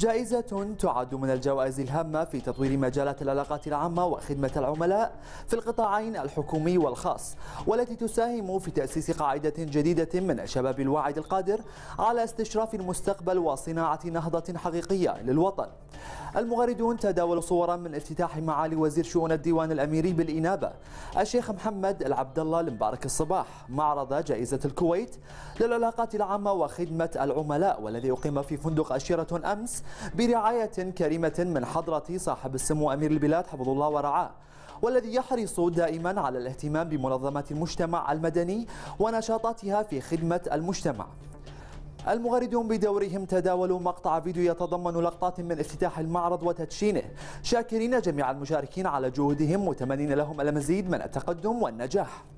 جائزة تعد من الجوائز الهامة في تطوير مجالات العلاقات العامة وخدمة العملاء في القطاعين الحكومي والخاص والتي تساهم في تأسيس قاعدة جديدة من الشباب الواعد القادر على استشراف المستقبل وصناعة نهضة حقيقية للوطن المغردون تداولوا صورا من افتتاح معالي وزير شؤون الديوان الأميري بالإنابة الشيخ محمد العبد الله المبارك الصباح معرض جائزة الكويت للعلاقات العامة وخدمة العملاء والذي أقيم في فندق أشيرة أمس برعاية كريمة من حضرة صاحب السمو أمير البلاد حفظه الله ورعاه والذي يحرص دائما على الاهتمام بمنظمات المجتمع المدني ونشاطاتها في خدمة المجتمع المغردون بدورهم تداولوا مقطع فيديو يتضمن لقطات من افتتاح المعرض وتدشينه شاكرين جميع المشاركين على جهودهم متمنين لهم المزيد من التقدم والنجاح